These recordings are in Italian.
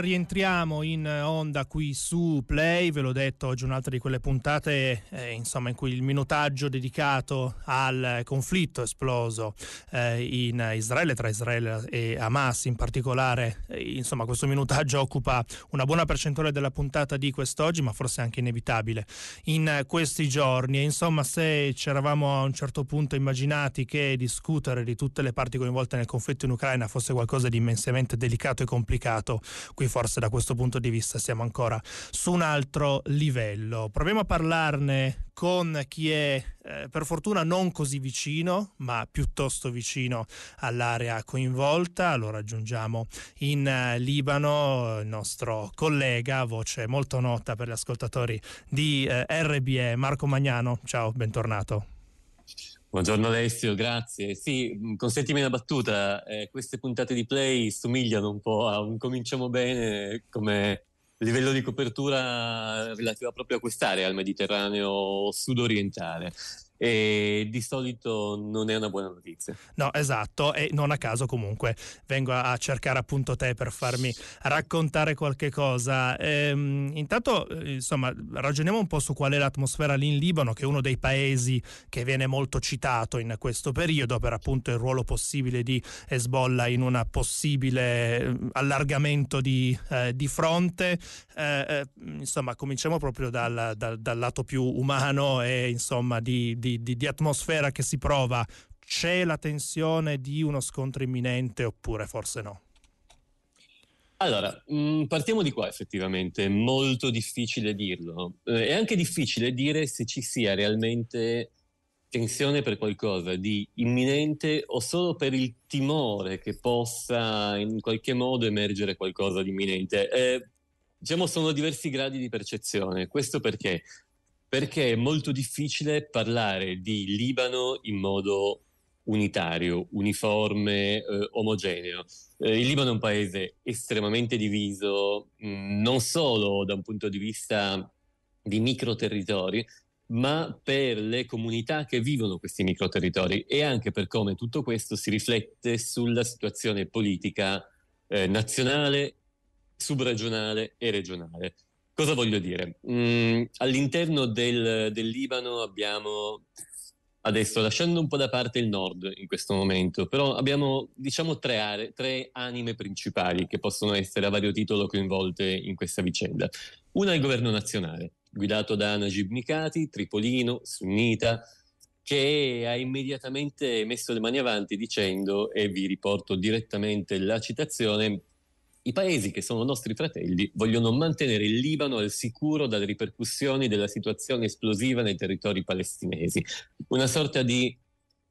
rientriamo in eh, onda qui su Play, ve l'ho detto oggi un'altra di quelle puntate eh, insomma, in cui il minutaggio dedicato al conflitto esploso eh, in Israele tra Israele e Hamas in particolare, eh, insomma questo minutaggio occupa una buona percentuale della puntata di quest'oggi ma forse anche inevitabile in questi giorni e insomma se ci eravamo a un certo punto immaginati che discutere di tutte le parti coinvolte nel conflitto in Ucraina fosse qualcosa di immensamente delicato e complicato, qui forse da questo punto di vista siamo ancora su un altro livello. Proviamo a parlarne con chi è eh, per fortuna non così vicino, ma piuttosto vicino all'area coinvolta. Lo raggiungiamo in uh, Libano, il nostro collega, voce molto nota per gli ascoltatori di uh, eh, RBE, Marco Magnano. Ciao, bentornato. Buongiorno Alessio, grazie. Sì, mm, consentimi una battuta, eh, queste puntate di play somigliano un po' a un cominciamo bene come livello di copertura relativa proprio a quest'area, al Mediterraneo sud-orientale e di solito non è una buona notizia. No, esatto, e non a caso comunque vengo a cercare appunto te per farmi raccontare qualche cosa. Ehm, intanto, eh, insomma, ragioniamo un po' su qual è l'atmosfera lì in Libano, che è uno dei paesi che viene molto citato in questo periodo per appunto il ruolo possibile di Hezbollah in un possibile eh, allargamento di, eh, di fronte. Eh, eh insomma, cominciamo proprio dal, dal, dal, lato più umano e insomma di, di di, di, di atmosfera che si prova, c'è la tensione di uno scontro imminente oppure forse no? Allora, mm, partiamo di qua effettivamente, è molto difficile dirlo. Eh, è anche difficile dire se ci sia realmente tensione per qualcosa di imminente o solo per il timore che possa in qualche modo emergere qualcosa di imminente. Eh, diciamo sono diversi gradi di percezione. Questo perché perché è molto difficile parlare di Libano in modo unitario, uniforme, eh, omogeneo. Eh, il Libano è un paese estremamente diviso, mh, mm, non solo da un punto di vista di microterritori, ma per le comunità che vivono questi microterritori e anche per come tutto questo si riflette sulla situazione politica eh, nazionale, subregionale e regionale. Cosa voglio dire? Mm, all'interno del, del Libano abbiamo adesso lasciando un po' da parte il nord in questo momento, però abbiamo diciamo tre, are, tre, anime principali che possono essere a vario titolo coinvolte in questa vicenda. Una è il governo nazionale, guidato da Najib Mikati, tripolino, sunnita, che ha immediatamente messo le mani avanti dicendo, e vi riporto direttamente la citazione, i paesi che sono nostri fratelli vogliono mantenere il Libano al sicuro dalle ripercussioni della situazione esplosiva nei territori palestinesi, una sorta di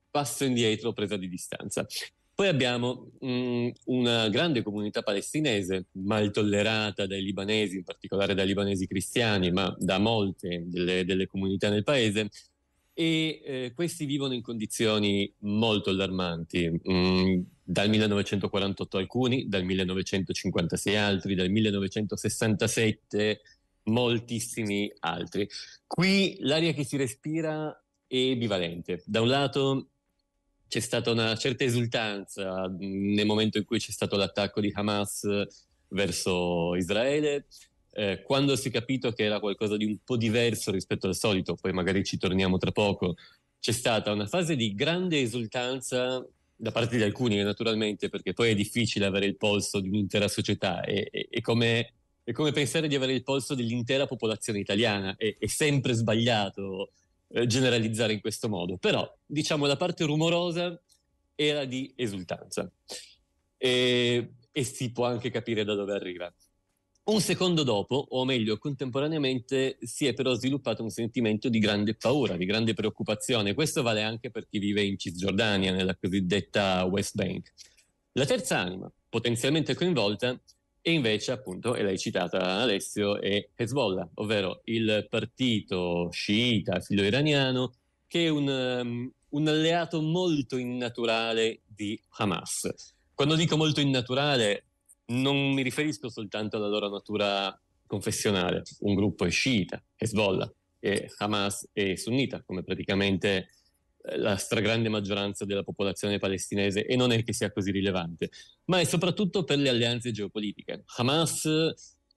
passo indietro, presa di distanza. Poi abbiamo mh, mm, una grande comunità palestinese, mal tollerata dai libanesi, in particolare dai libanesi cristiani, ma da molte delle, delle comunità nel paese, e eh, questi vivono in condizioni molto allarmanti. Mh, mm, dal 1948 alcuni, dal 1956 altri, dal 1967 moltissimi altri. Qui l'aria che si respira è bivalente. Da un lato c'è stata una certa esultanza nel momento in cui c'è stato l'attacco di Hamas verso Israele, eh, quando si è capito che era qualcosa di un po' diverso rispetto al solito, poi magari ci torniamo tra poco, c'è stata una fase di grande esultanza da parte di alcuni naturalmente, perché poi è difficile avere il polso di un'intera società, è, è, è, come, è come, pensare di avere il polso dell'intera popolazione italiana, è, sempre sbagliato eh, generalizzare in questo modo, però diciamo la parte rumorosa era di esultanza e, e si può anche capire da dove arriva. Un secondo dopo, o meglio contemporaneamente, si è però sviluppato un sentimento di grande paura, di grande preoccupazione. Questo vale anche per chi vive in Cisgiordania, nella cosiddetta West Bank. La terza anima, potenzialmente coinvolta, è invece appunto, e l'hai citata Alessio, è Hezbollah, ovvero il partito sciita filo-iraniano che è un, um, un alleato molto innaturale di Hamas. Quando dico molto innaturale, non mi riferisco soltanto alla loro natura confessionale, un gruppo è sciita, Hezbollah, e Hamas è sunnita, come praticamente eh, la stragrande maggioranza della popolazione palestinese e non è che sia così rilevante, ma è soprattutto per le alleanze geopolitiche. Hamas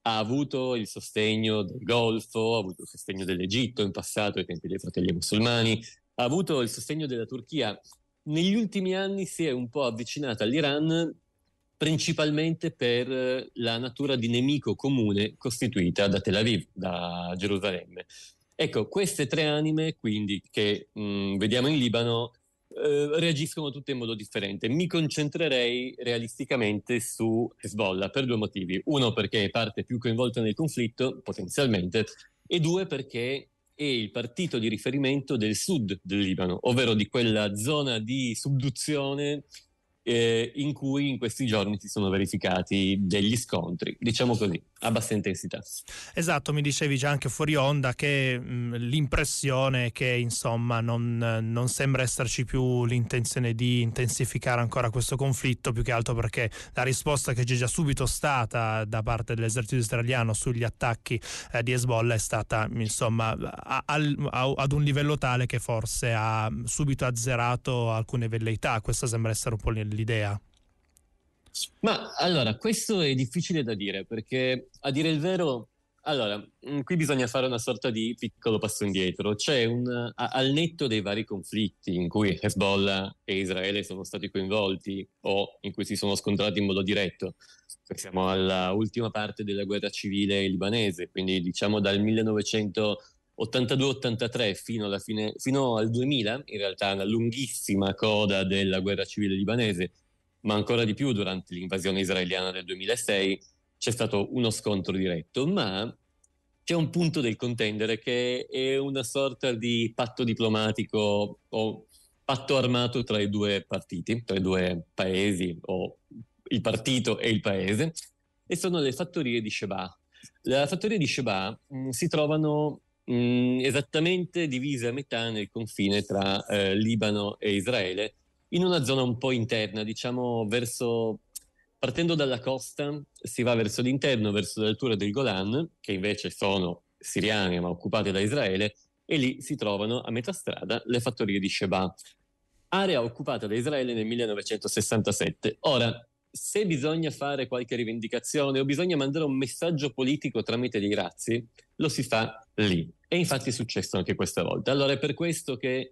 ha avuto il sostegno del Golfo, ha avuto il sostegno dell'Egitto in passato, ai tempi dei fratelli musulmani, ha avuto il sostegno della Turchia. Negli ultimi anni si è un po' avvicinata all'Iran principalmente per eh, la natura di nemico comune costituita da Tel Aviv, da Gerusalemme. Ecco, queste tre anime, quindi, che mh, mm, vediamo in Libano, eh, reagiscono tutte in modo differente. Mi concentrerei realisticamente su Hezbollah per due motivi. Uno perché è parte più coinvolta nel conflitto, potenzialmente, e due perché è il partito di riferimento del sud del Libano, ovvero di quella zona di subduzione eh, in cui in questi giorni si sono verificati degli scontri, diciamo così, a bassa intensità. Esatto, mi dicevi già anche fuori onda che mh, l'impressione è che insomma non, non, sembra esserci più l'intenzione di intensificare ancora questo conflitto, più che altro perché la risposta che c'è già subito stata da parte dell'esercito israeliano sugli attacchi eh, di Hezbollah è stata insomma a, a, a, ad un livello tale che forse ha subito azzerato alcune velleità, questa sembra essere un po' l'idea? Ma allora, questo è difficile da dire perché a dire il vero, allora, mm, qui bisogna fare una sorta di piccolo passo indietro. C'è un, a, al netto dei vari conflitti in cui Hezbollah e Israele sono stati coinvolti o in cui si sono scontrati in modo diretto, siamo all'ultima parte della guerra civile libanese, quindi diciamo dal 1900 82-83 fino, alla fine, fino al 2000, in realtà una lunghissima coda della guerra civile libanese, ma ancora di più durante l'invasione israeliana del 2006 c'è stato uno scontro diretto, ma c'è un punto del contendere che è una sorta di patto diplomatico o patto armato tra i due partiti, tra i due paesi o il partito e il paese, e sono le fattorie di Sheba. Le fattorie di Sheba si trovano mh, mm, esattamente divise a metà nel confine tra eh, Libano e Israele, in una zona un po' interna, diciamo verso partendo dalla costa si va verso l'interno, verso le alture del Golan, che invece sono siriane ma occupate da Israele, e lì si trovano a metà strada le fattorie di Sheba, area occupata da Israele nel 1967. Ora, se bisogna fare qualche rivendicazione o bisogna mandare un messaggio politico tramite dei razzi, lo si fa lì. E infatti è successo anche questa volta. Allora è per questo che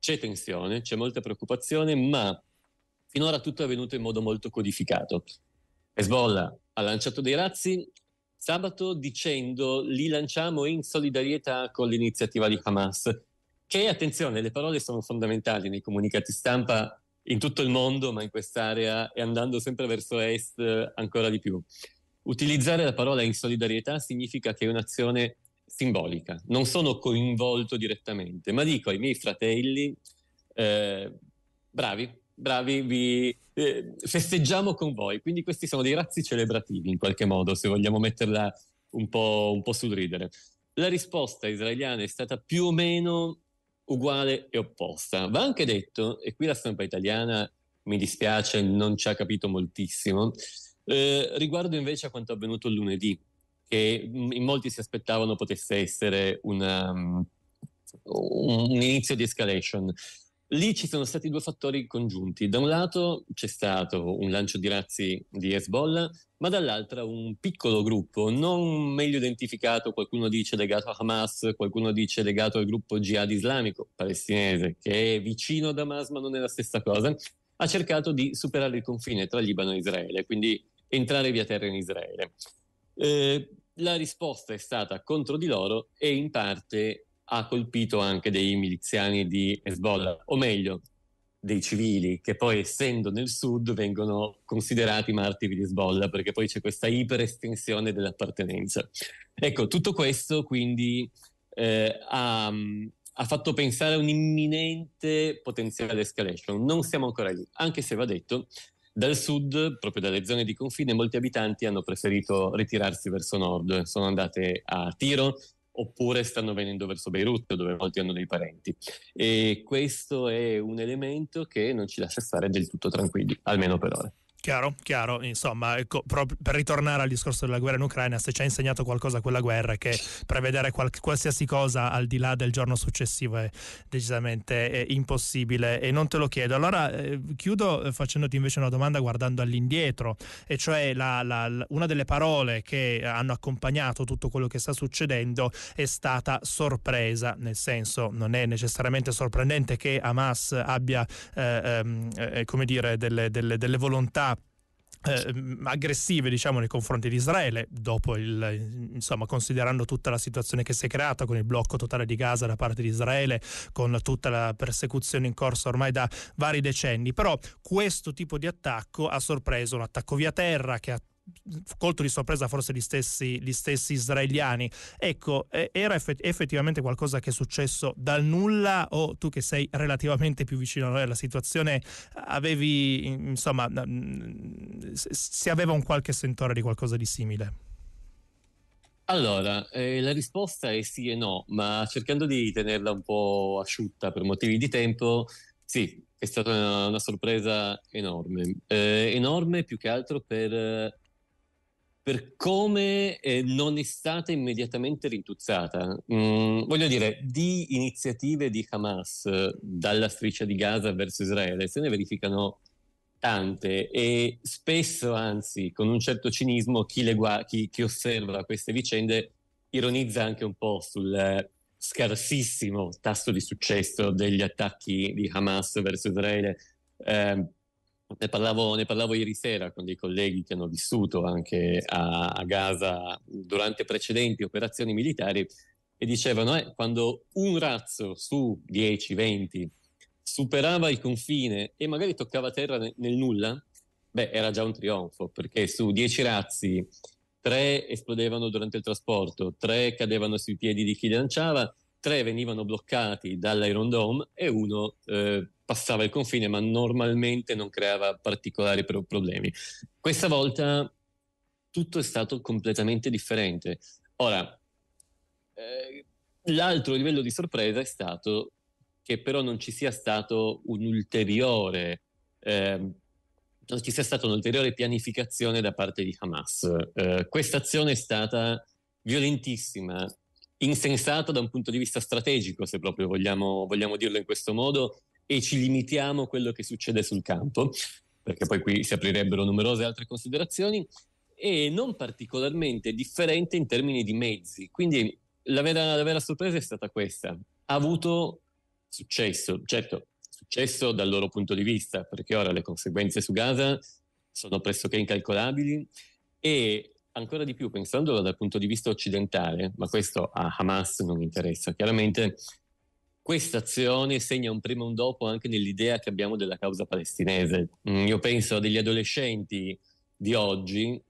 c'è tensione, c'è molta preoccupazione, ma finora tutto è avvenuto in modo molto codificato. Hezbollah ha lanciato dei razzi sabato dicendo li lanciamo in solidarietà con l'iniziativa di Hamas, che attenzione, le parole sono fondamentali nei comunicati stampa in tutto il mondo, ma in quest'area e andando sempre verso est eh, ancora di più. Utilizzare la parola in solidarietà significa che è un'azione simbolica, non sono coinvolto direttamente, ma dico ai miei fratelli, eh, bravi, bravi, vi, eh, festeggiamo con voi, quindi questi sono dei razzi celebrativi in qualche modo, se vogliamo metterla un po', un po sul ridere. La risposta israeliana è stata più o meno uguale e opposta. Va anche detto, e qui la stampa italiana mi dispiace, non ci ha capito moltissimo, eh, riguardo invece a quanto avvenuto lunedì, che in molti si aspettavano potesse essere una, um, un inizio di escalation. Lì ci sono stati due fattori congiunti. Da un lato c'è stato un lancio di razzi di Hezbollah, ma dall'altra un piccolo gruppo non meglio identificato, qualcuno dice legato a Hamas, qualcuno dice legato al gruppo Jihad islamico palestinese, che è vicino ad Hamas ma non è la stessa cosa, ha cercato di superare il confine tra Libano e Israele, quindi entrare via terra in Israele. Eh, la risposta è stata contro di loro e in parte ha colpito anche dei miliziani di Hezbollah, o meglio, dei civili che poi essendo nel sud vengono considerati martiri di Hezbollah perché poi c'è questa iperestensione dell'appartenenza. Ecco, tutto questo quindi eh, ha, mm, ha, fatto pensare a un'imminente potenziale escalation. Non siamo ancora lì, anche se va detto, dal sud, proprio dalle zone di confine, molti abitanti hanno preferito ritirarsi verso nord, sono andate a tiro, oppure stanno venendo verso Beirut dove molti hanno dei parenti e questo è un elemento che non ci lascia stare del tutto tranquilli, almeno per ora. Chiaro, chiaro, insomma, ecco, per ritornare al discorso della guerra in Ucraina, se ci ha insegnato qualcosa quella guerra che prevedere qual- qualsiasi cosa al di là del giorno successivo è decisamente è impossibile e non te lo chiedo. Allora eh, chiudo eh, facendoti invece una domanda guardando all'indietro, e cioè la, la, la, una delle parole che hanno accompagnato tutto quello che sta succedendo è stata sorpresa, nel senso non è necessariamente sorprendente che Hamas abbia, eh, ehm, eh, eh, come dire, delle, delle, delle volontà eh, aggressive diciamo, nei confronti di Israele, il, insomma, considerando tutta la situazione che si è creata con il blocco totale di Gaza da parte di Israele, con tutta la persecuzione in corso ormai da vari decenni. Però questo tipo di attacco ha sorpreso un attacco via terra che ha colto di sorpresa forse gli stessi, gli stessi israeliani. Ecco, era effettivamente qualcosa che è successo dal nulla o tu che sei relativamente più vicino a noi alla situazione avevi, insomma, si aveva un qualche sentore di qualcosa di simile? Allora, eh, la risposta è sì e no, ma cercando di tenerla un po' asciutta per motivi di tempo, sì, è stata una, una sorpresa enorme. Eh, enorme più che altro per eh, per come eh, non è stata immediatamente rintuzzata. Mm, voglio dire, di iniziative di Hamas eh, dalla striscia di Gaza verso Israele se ne verificano tante e spesso, anzi, con un certo cinismo, chi, gua- chi, chi osserva queste vicende ironizza anche un po' sul eh, scarsissimo tasso di successo degli attacchi di Hamas verso Israele. Eh, ne parlavo, ne parlavo, ieri sera con dei colleghi che hanno vissuto anche a, a Gaza durante precedenti operazioni militari e dicevano eh, quando un razzo su 10, 20 superava il confine e magari toccava terra nel, nel nulla, beh, era già un trionfo, perché su 10 razzi, 3 esplodevano durante il trasporto, 3 cadevano sui piedi di chi li lanciava, 3 venivano bloccati dall'Iron Dome e uno eh, passava il confine, ma normalmente non creava particolari problemi. Questa volta tutto è stato completamente differente. Ora, eh, l'altro livello di sorpresa è stato che però non ci sia stato un'ulteriore... Eh, non ci sia stata un'ulteriore pianificazione da parte di Hamas. Eh, questa azione è stata violentissima, insensata da un punto di vista strategico, se proprio vogliamo, vogliamo dirlo in questo modo, e ci limitiamo a quello che succede sul campo, perché poi qui si aprirebbero numerose altre considerazioni, e non particolarmente differente in termini di mezzi. Quindi la vera, la vera sorpresa è stata questa. Ha avuto successo, certo, successo dal loro punto di vista, perché ora le conseguenze su Gaza sono pressoché incalcolabili e ancora di più, pensandolo dal punto di vista occidentale, ma questo a Hamas non interessa chiaramente, questa azione segna un prima e un dopo anche nell'idea che abbiamo della causa palestinese. Mm, io penso a degli adolescenti di oggi eh,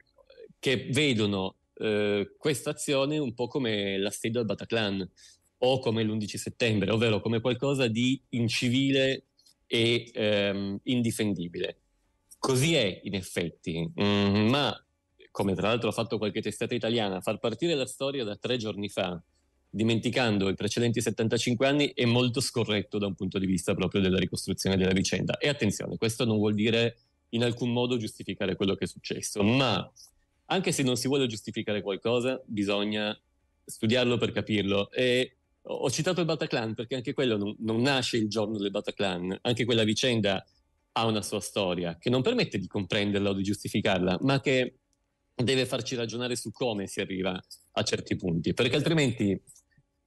che vedono eh, questa azione un po' come l'assedio al Bataclan o come l'11 settembre, ovvero come qualcosa di incivile e ehm, indifendibile. Così è in effetti, mm, ma come tra l'altro ha fatto qualche testata italiana, far partire la storia da tre giorni fa dimenticando i precedenti 75 anni, è molto scorretto da un punto di vista proprio della ricostruzione della vicenda. E attenzione, questo non vuol dire in alcun modo giustificare quello che è successo, ma anche se non si vuole giustificare qualcosa, bisogna studiarlo per capirlo. E ho citato il Bataclan perché anche quello non, non nasce il giorno del Bataclan, anche quella vicenda ha una sua storia che non permette di comprenderla o di giustificarla, ma che deve farci ragionare su come si arriva a certi punti, perché altrimenti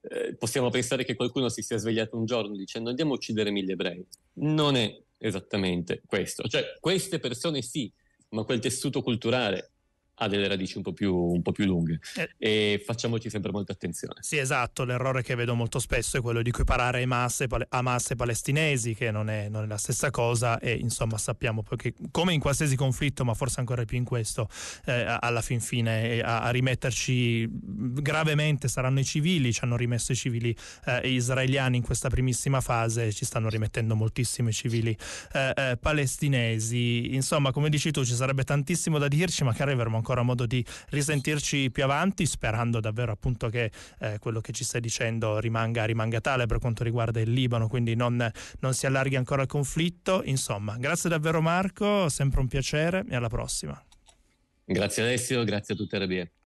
eh, possiamo pensare che qualcuno si sia svegliato un giorno dicendo andiamo a uccidere mille ebrei. Non è esattamente questo. Cioè, queste persone sì, ma quel tessuto culturale, ha delle radici un po' più, un po più lunghe eh. e facciamoci sempre molta attenzione. Sì, esatto, l'errore che vedo molto spesso è quello di equiparare Hamas e, pal- Hamas e palestinesi, che non è, non è, la stessa cosa e insomma sappiamo che come in qualsiasi conflitto, ma forse ancora più in questo, eh, alla fin fine a, a, rimetterci gravemente saranno i civili, ci hanno rimesso i civili eh, israeliani in questa primissima fase, ci stanno rimettendo moltissimo i civili eh, eh, palestinesi, insomma come dici tu ci sarebbe tantissimo da dirci, ma che arriveremo ancora ancora modo di risentirci più avanti, sperando davvero appunto che eh, quello che ci stai dicendo rimanga, rimanga, tale per quanto riguarda il Libano, quindi non, non si allarghi ancora il conflitto. Insomma, grazie davvero Marco, sempre un piacere e alla prossima. Grazie Alessio, grazie a tutte le BE.